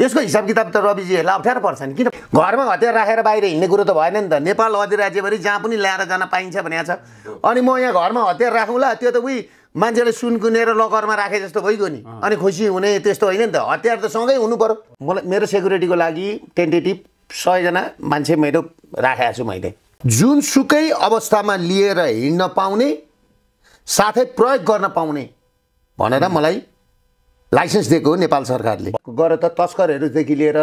यसको हिसाब किताब त रविजीहरूलाई अप्ठ्यारो पर्छ नि किन घरमा हतियार राखेर बाहिर हिँड्ने कुरो त भएन नि त नेपाल अधिराज्यभरि जहाँ पनि ल्याएर जान पाइन्छ भनेको छ अनि म यहाँ घरमा हतियार राखौँला त्यो त उही मान्छेले सुन कुनेर लकरमा राखे जस्तो भइगयो नि अनि खुसी हुने त्यस्तो होइन नि त हतियार त सँगै हुनु पऱ्यो मलाई मेरो सेक्युरिटीको लागि टेन्टेटिभ सयजना मान्छे मेरो राखेको छु मैले जुनसुकै अवस्थामा लिएर हिँड्न पाउने साथै प्रयोग गर्न पाउने भनेर मलाई लाइसेन्स दिएको हो नेपाल सरकारले गएर त तस्करहरूदेखि लिएर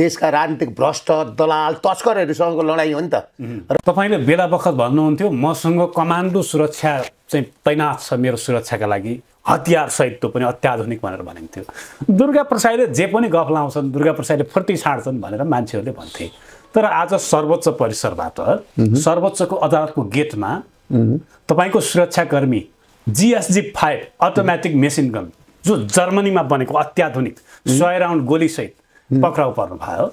देशका राजनीतिक भ्रष्ट दलाल तस्करहरूसँगको लडाइँ हो नि त र तपाईँले बेला बखत भन्नुहुन्थ्यो मसँग कमान्डो सुरक्षा चाहिँ तैनात छ मेरो सुरक्षाका लागि हतियार सहित पनि अत्याधुनिक भनेर भनिन्थ्यो दुर्गा प्रसादले जे पनि गफ लाउँछन् दुर्गा प्रसादले फुर्ती छाड्छन् भनेर मान्छेहरूले भन्थे तर आज सर्वोच्च परिसरबाट सर्वोच्चको अदालतको गेटमा तपाईँको सुरक्षाकर्मी G S G five automatic machine gun जो जर्मनीमा बनेको अत्याधुनिक सय राउन्ड गोलीसहित पक्राउ पर्नुभयो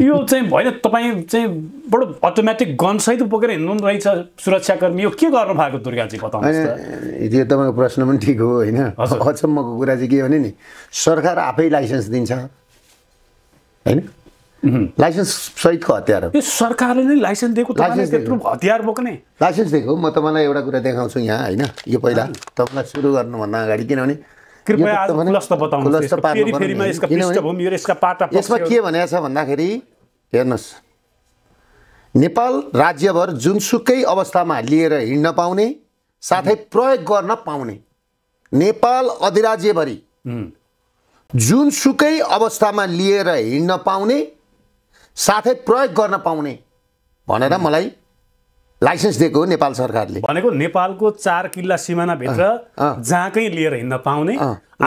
यो चाहिँ भएन तपाईँ चाहिँ बडो अटोमेटिक गनसहित बोकेर हिँड्नु पनि रहेछ सुरक्षाकर्मी यो के गर्नु भएको दुर्गाजी बताउनु यो तपाईँको प्रश्न पनि ठिक हो होइन अचम्मको कुरा चाहिँ के भने नि सरकार आफै लाइसेन्स दिन्छ होइन लाइसेन्स सहितको हतियार हो यो सरकारले नै लाइसेन्स दिएको लाइसेन्स त्यत्रो हतियार बोक्ने लाइसेन्स दिएको म तपाईँलाई एउटा कुरा देखाउँछु यहाँ होइन यो पहिला तपाईँलाई सुरु गर्नुभन्दा अगाडि किनभने यसमा के भनेको छ भन्दाखेरि हेर्नुहोस् नेपाल राज्यभर जुनसुकै अवस्थामा लिएर हिँड्न पाउने साथै प्रयोग गर्न पाउने नेपाल अधिराज्यभरि जुनसुकै अवस्थामा लिएर हिँड्न पाउने साथै प्रयोग गर्न पाउने भनेर मलाई लाइसेन्स दिएको हो नेपाल सरकारले भनेको नेपालको चार किल्ला सिमानाभित्र जहाँकै लिएर हिँड्न पाउने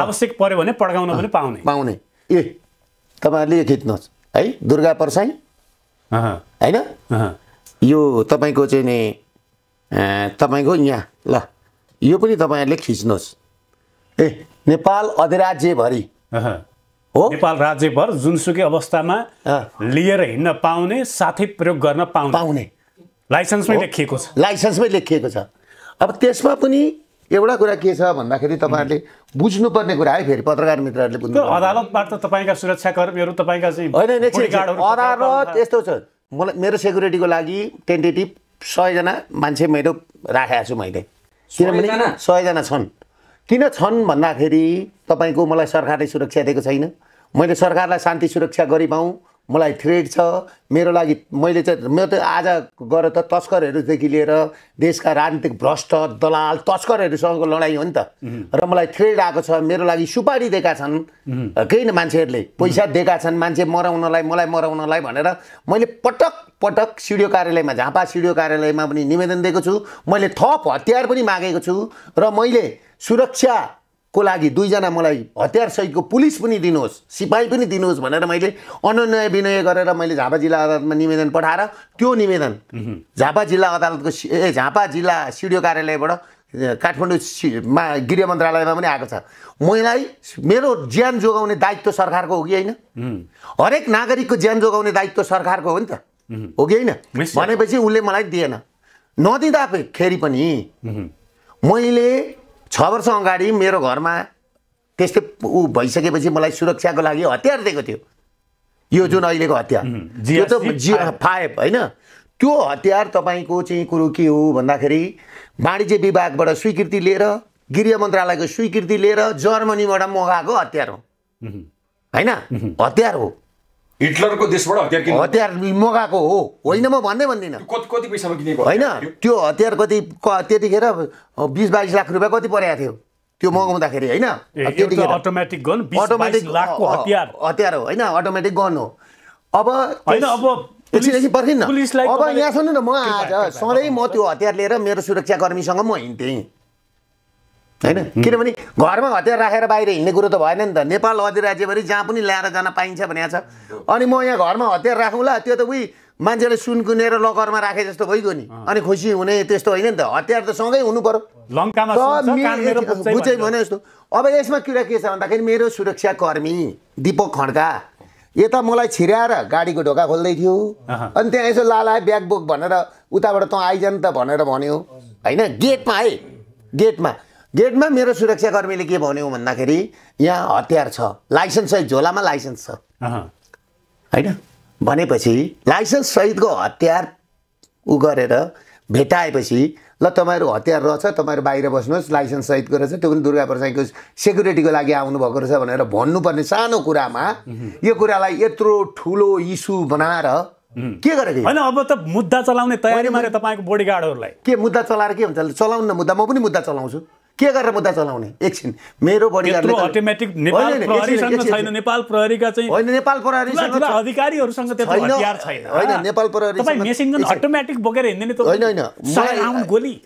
आवश्यक पर्यो भने पड्काउन पनि पाउने पाउने ए तपाईँहरूले यो खिच्नुहोस् है दुर्गा परसाई होइन यो तपाईँको चाहिँ नि तपाईँको यहाँ ल यो पनि तपाईँहरूले खिच्नुहोस् ए नेपाल अधिराज्यभरि हो नेपाल राज्यभर जुनसुकै अवस्थामा लिएर हिँड्न पाउने साथै प्रयोग गर्न पाउने पाउने लाइसेन्समै लेखिएको छ लाइसेन्समै लेखिएको छ अब त्यसमा पनि एउटा कुरा के छ भन्दाखेरि तपाईँहरूले बुझ्नुपर्ने कुरा है फेरि पत्रकार मित्रहरूले बुझ्नु अदालतबाट त तपाईँका सुरक्षाकर्मीहरू तपाईँका चाहिँ होइन अदालत यस्तो छ मलाई मेरो सेक्युरिटीको लागि टेन्टेटिभ सयजना मान्छे मेरो राखेको छु मैले किनभने सयजना छन् किन छन् भन्दाखेरि तपाईँको मलाई सरकारले सुरक्षा दिएको छैन मैले सरकारलाई शान्ति सुरक्षा गरी पाऊँ मलाई थ्रेड छ मेरो लागि मैले चाहिँ म त आज गएर त तस्करहरूदेखि लिएर देशका राजनीतिक भ्रष्ट दलाल तस्करहरूसँगको लडाइँ हो नि त र मलाई थ्रेड आएको छ मेरो लागि सुपारी दिएका छन् केही न मान्छेहरूले पैसा दिएका छन् मान्छे मराउनलाई मलाई मराउनलाई भनेर मैले पटक पटक सिडिओ कार्यालयमा झापा सिडिओ कार्यालयमा पनि निवेदन दिएको छु मैले थप हतियार पनि मागेको छु र मैले सुरक्षाको लागि दुईजना मलाई हतियारसहितको पुलिस पनि दिनुहोस् सिपाही पनि दिनुहोस् भनेर मैले अनन्य विनय गरेर मैले झापा जिल्ला अदालतमा निवेदन पठाएर त्यो निवेदन झापा जिल्ला अदालतको ए झापा जिल्ला सिडिओ कार्यालयबाट काठमाडौँमा गृह मन्त्रालयमा पनि आएको छ मलाई मेरो ज्यान जोगाउने दायित्व सरकारको हो कि होइन हरेक नागरिकको ज्यान जोगाउने दायित्व सरकारको हो नि त हो कि होइन भनेपछि उसले मलाई दिएन नदिँदाखेरि पनि मैले छ वर्ष अगाडि मेरो घरमा त्यस्तै ऊ भइसकेपछि मलाई सुरक्षाको लागि हतियार दिएको थियो यो जुन अहिलेको हतियार यो त जियो फाइभ होइन त्यो हतियार तपाईँको चाहिँ कुरो के हो भन्दाखेरि वाणिज्य विभागबाट स्वीकृति लिएर गृह मन्त्रालयको स्वीकृति लिएर जर्मनीबाट मगाएको हतियार हो होइन हतियार हो हिटलरको देशबाट हतियार हतियार मगाएको हो होइन म भन्दै भन्दिनँ कति पैसामा किनेको होइन त्यो हतियार कति त्यतिखेर बिस बाइस लाख रुपियाँ कति परेको थियो त्यो मगाउँदाखेरि होइन अटोमेटिक गन अटोमेटिक लाखको हतियार हतियार हो होइन अटोमेटिक गन हो अब होइन अब एकछिन एकछिन पर्खिन्न अब यहाँ सुन्नु न म आज सधैँ म त्यो हतियार लिएर मेरो सुरक्षाकर्मीसँग म हिँड्थेँ होइन किनभने घरमा हतियार राखेर बाहिर हिँड्ने कुरो त भएन नि त नेपाल अधिराज्यभरि जहाँ पनि ल्याएर जान पाइन्छ भनेको छ अनि म यहाँ घरमा हतियार राखौँला त्यो त उही मान्छेले सुनकुनेर लकरमा राखे जस्तो भइगयो नि अनि खुसी हुने त्यस्तो होइन नि त हतियार त सँगै हुनु पऱ्यो बुझै भने जस्तो अब यसमा कुरा के छ भन्दाखेरि मेरो सुरक्षाकर्मी दिपक खड्का यता मलाई छिराएर गाडीको ढोका खोल्दै थियो अनि त्यहाँ यसो लाला ब्याग बोक भनेर उताबाट तँ आइजान त भनेर भन्यो होइन गेटमा है गेटमा गेटमा मेरो सुरक्षाकर्मीले के भन्यो भन्दाखेरि यहाँ हतियार छ लाइसेन्स सहित झोलामा लाइसेन्स छ होइन भनेपछि लाइसेन्स सहितको हतियार उ गरेर भेटाएपछि ल तपाईँहरू हतियार रहेछ तपाईँहरू बाहिर बस्नुहोस् लाइसेन्स सहितको रहेछ त्यो पनि दुर्गा प्रसाईको सेक्युरिटीको लागि आउनुभएको रहेछ भनेर भन्नुपर्ने सानो कुरामा यो कुरालाई यत्रो ठुलो इस्यु बनाएर के गरेको होइन अब त मुद्दा चलाउने तयारी तयारीमा तपाईँको बडीगार्डहरूलाई के मुद्दा चलाएर के हुन्छ चलाउनु न मुद्दा म पनि मुद्दा चलाउँछु के गरेर मुद्दा चलाउने एकछिन मेरो नेपाल होइन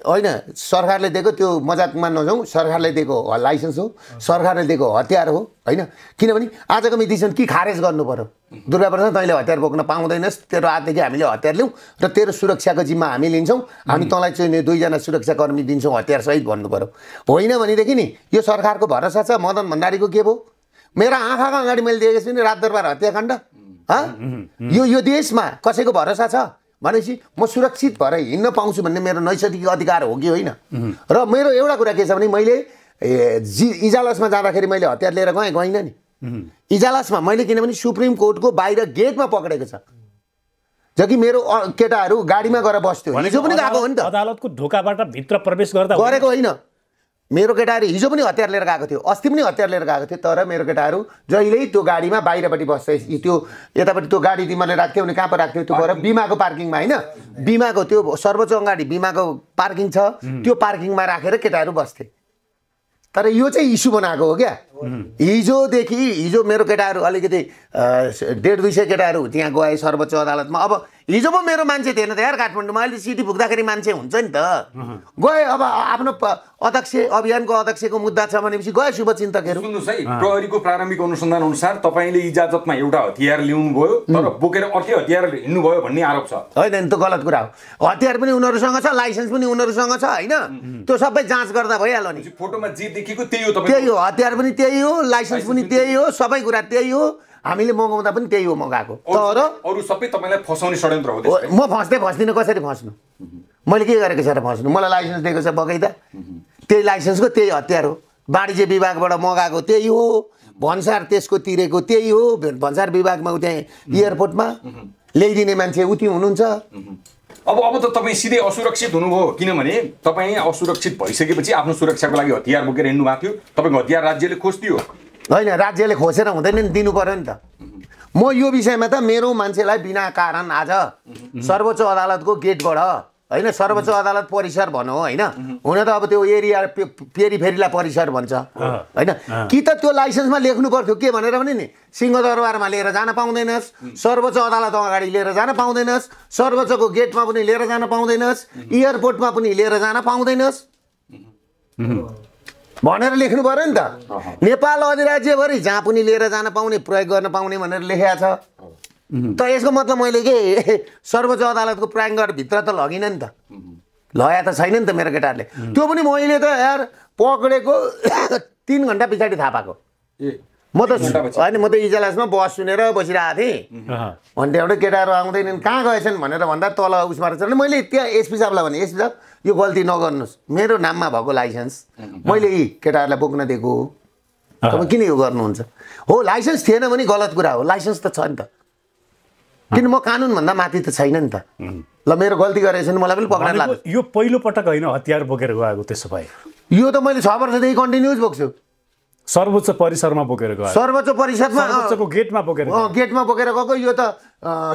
होइन सरकारले दिएको त्यो मजाकमा नजाउँ सरकारले दिएको लाइसेन्स हो सरकारले दिएको हतियार हो होइन किनभने आजको मितिसम्म कि खारेज गर्नु पऱ्यो दुर्गा तैँले हतियार बोक्न पाउँदैनस् तेरो आजदेखि हामीले हतियार लिउँ र तेरो सुरक्षाको जिम्मा हामी लिन्छौँ हामी तँलाई चाहिँ दुईजना सुरक्षाकर्मी दिन्छौँ हतियारसहित भन्नु पऱ्यो होइन भनेदेखि नि यो सरकारको भरोसा छ मदन भण्डारीको के भयो मेरो आँखाको अगाडि मैले देखेको छु नि रातदरबार हत्याकाण्ड यो यो देशमा कसैको भरोसा छ भनेपछि म सुरक्षित भएर हिँड्न पाउँछु भन्ने मेरो नैसर्गिक अधिकार हो कि होइन र मेरो एउटा कुरा के छ भने मैले ए जी इजालसमा जाँदाखेरि मैले हतियार लिएर गएँ गइनँ नि इजालसमा मैले किनभने सुप्रिम कोर्टको बाहिर गेटमा पक्रेको छ कि मेरो केटाहरू गाडीमा गएर बस्थ्यो हिजो पनि गएको हो नि त अदालतको ढोकाबाट भित्र प्रवेश गर्दा गरेको होइन मेरो केटाहरू हिजो पनि हतियार लिएर गएको थियो अस्ति पनि हतियार लिएर गएको थियो तर मेरो केटाहरू जहिल्यै त्यो गाडीमा बाहिरपट्टि बस्छ त्यो यतापट्टि त्यो गाडी तिमीले राख्थ्यो भने कहाँ पो राख्थ्यो त्यो भएर बिमाको पार्किङमा होइन बिमाको त्यो सर्वोच्च अगाडि बिमाको पार्किङ छ त्यो पार्किङमा राखेर केटाहरू बस्थे तर यो चाहिँ इस्यु बनाएको हो क्या हिजोदेखि हिजो मेरो केटाहरू अलिकति डेढ दुई सय केटाहरू त्यहाँ गए सर्वोच्च अदालतमा अब हिजो पो मेरो मान्छे थिएन त यार काठमाडौँमा अहिले सिटी पुग्दाखेरि मान्छे हुन्छ नि त गए अब आफ्नो अध्यक्ष अभियानको अध्यक्षको मुद्दा छ भनेपछि गए शुभचिन्तकहरू सुन्नुहोस् है प्रहरीको प्रारम्भिक अनुसन्धान अनुसार तपाईँले इजाजतमा एउटा हतियार भयो तर बोकेर अर्कै हतियार हिँड्नुभयो भन्ने आरोप छ होइन नि त्यो गलत कुरा हो हतियार पनि उनीहरूसँग छ लाइसेन्स पनि उनीहरूसँग छ होइन त्यो सबै जाँच गर्दा भइहाल्यो नि फोटोमा जे देखेको त्यही हो त्यही हो हतियार पनि त्यही हो लाइसेन्स पनि त्यही हो सबै कुरा त्यही हो हामीले मगाउँदा पनि त्यही हो मगाएको तर अरू सबै तपाईँलाई फसाउने षड्यन्त्र हो म फस्दै फस्दिनँ कसरी फस्नु मैले के गरेको छ र फस्नु मलाई लाइसेन्स दिएको छ बगैँदा त्यही लाइसेन्सको त्यही हतियार हो वाणिज्य विभागबाट मगाएको त्यही हो भन्सार त्यसको तिरेको त्यही हो भन्सार विभागमा उ त्यहाँ एयरपोर्टमा ल्याइदिने मान्छे उति हुनुहुन्छ अब अब त तपाईँ सिधै असुरक्षित हुनुभयो किनभने तपाईँ असुरक्षित भइसकेपछि आफ्नो सुरक्षाको लागि हतियार बोकेर हिँड्नु भएको थियो तपाईँको हतियार राज्यले खोज्दियो होइन राज्यले खोसेर हुँदैन नि दिनु पऱ्यो नि त म यो विषयमा त मेरो मान्छेलाई बिना कारण आज सर्वोच्च अदालतको गेटबाट होइन सर्वोच्च अदालत परिसर भनौँ होइन हुन त अब त्यो एरिया फेरिलाई परिसर भन्छ होइन कि त त्यो लाइसेन्समा लेख्नु पर्थ्यो के भनेर भने नि सिंहदरबारमा लिएर जान पाउँदैनस् सर्वोच्च अदालत अगाडि लिएर जान पाउँदैनस् सर्वोच्चको गेटमा पनि लिएर जान पाउँदैनस् एयरपोर्टमा पनि लिएर जान पाउँदैनस् भनेर लेख्नु पऱ्यो नि त नेपाल अधिराज्यभरि जहाँ पनि लिएर जान पाउने प्रयोग गर्न पाउने भनेर लेखेको छ त यसको मतलब मैले के सर्वोच्च अदालतको प्राङ्गणभित्र त लगिनँ नि त लया त छैन नि त मेरो केटाहरूले त्यो पनि मैले त यार पक्रेको तिन घन्टा पछाडि थाहा पाएको ए म त होइन म त इजलासमा बस सुनेर बसिरहेको थिएँ अन्त एउटै केटाहरू आउँदैनन् कहाँ गएछन् भनेर भन्दा तल उसमा रहेछ मैले त्यहाँ एसपी साहबलाई भने एसपी साहब यो गल्ती नगर्नुहोस् मेरो नाममा भएको लाइसेन्स मैले यी केटाहरूलाई बोक्न दिएको हो तपाईँ किन यो गर्नुहुन्छ हो लाइसेन्स थिएन भने गलत कुरा हो लाइसेन्स त छ नि त किन म कानुनभन्दा माथि त छैन नि त ल मेरो गल्ती गरेछ भने मलाई पनि पक्राउ लाग्यो यो पहिलोपटक होइन हतियार बोकेर गएको त्यसो भए यो त मैले छ वर्षदेखि कन्टिन्युस बोक्छु सर्वोच्च परिसरमा बोकेर गयो सर्वोच्च परिषदमा सर्वोच्चको गेटमा बोकेर गेटमा बोकेर गएको यो त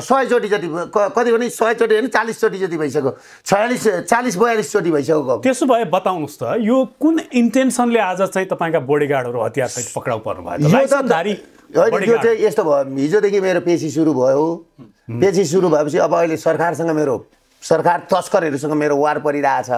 सयचोटि जति कति भने सयचोटि होइन चालिसचोटि जति भइसक्यो छयालिस चालिस बयालिसचोटि भइसक्यो त्यसो भए बताउनुहोस् त यो कुन इन्टेन्सनले आज चाहिँ तपाईँका बोडीगार्डहरू सहित पक्राउ पर्नु भयो यो चाहिँ यस्तो भयो हिजोदेखि मेरो पेसी सुरु भयो पेसी सुरु भएपछि अब अहिले सरकारसँग मेरो सरकार तस्करहरूसँग मेरो वार परिरहेछ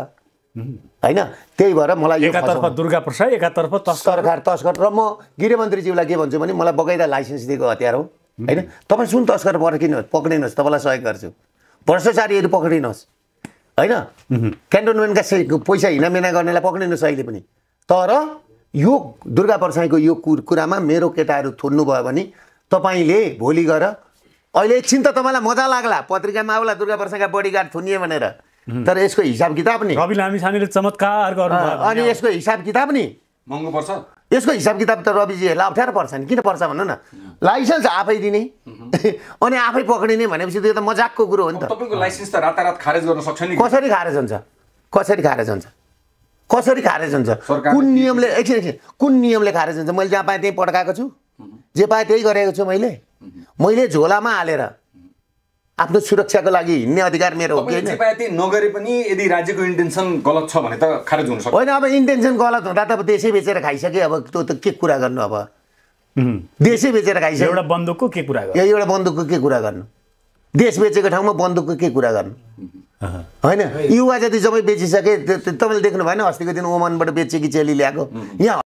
होइन त्यही भएर मलाई एकातर्फ दुर्गा प्रसाद एकातर्फ तस्कर तस्कर र म गृहमन्त्रीज्यूलाई के भन्छु भने मलाई बगैँदा लाइसेन्स दिएको हतियार हो होइन तपाईँ सुन तस्कर पर्खिनुहोस् पक्रिनुहोस् तपाईँलाई सहयोग गर्छु भ्रष्टाचारीहरू पक्रिनुहोस् होइन क्यान्टोनमेन्टका पैसा हिनामिना गर्नेलाई पक्रिनुहोस् अहिले पनि तर यो दुर्गा प्रसाईको यो कुरामा मेरो केटाहरू भयो भने तपाईँले भोलि गएर अहिले एकछिन त तपाईँलाई मजा लाग्ला पत्रिकामा आउला दुर्गा प्रसाईका बडीगार्ड थुनिए भनेर तर यसको हिसाब किताब नि रवि लामिछानेले चमत्कार गर्नु अनि यसको हिसाब किताब नि महँगो पर्छ यसको हिसाब किताब त रविजीहरूलाई अप्ठ्यारो पर्छ नि किन पर्छ भन्नु न लाइसेन्स आफै दिने अनि आफै पक्रिने भनेपछि त्यो त मजाकको कुरो हो नि त तपाईँको लाइसेन्स त रातारात खारेज गर्न सक्छ नि कसरी खारेज हुन्छ कसरी खारेज हुन्छ कसरी खारेज हुन्छ कुन नियमले एकछिन एकछिन कुन नियमले खारेज हुन्छ मैले जहाँ पाएँ त्यहीँ पड्काएको छु जे पाएँ त्यही गरेको छु मैले मैले झोलामा हालेर आफ्नो सुरक्षाको लागि हिँड्ने अधिकार मेरो हो कि नगरे पनि यदि राज्यको इन्टेन्सन गलत छ भने त खारेज हुन सक्छ होइन अब इन्टेन्सन गलत हुँदा त देशै बेचेर खाइसके अब त्यो त के कुरा गर्नु अब देशै बेचेर खाइसक्यो एउटा बन्दुकको के कुरा गर्नु एउटा बन्दुकको के कुरा गर्नु देश बेचेको ठाउँमा बन्दुकको के कुरा गर्नु होइन युवा जति जब बेचिसके तपाईँले देख्नु भएन अस्तिको दिन ओमानबाट बेचेकी चेली ल्याएको यहाँ